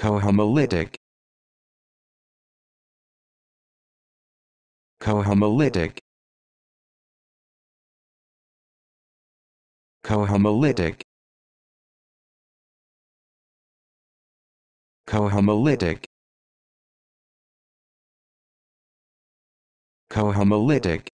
Cohomolytic Cohomolytic Cohomolytic Cohomolytic Cohomolytic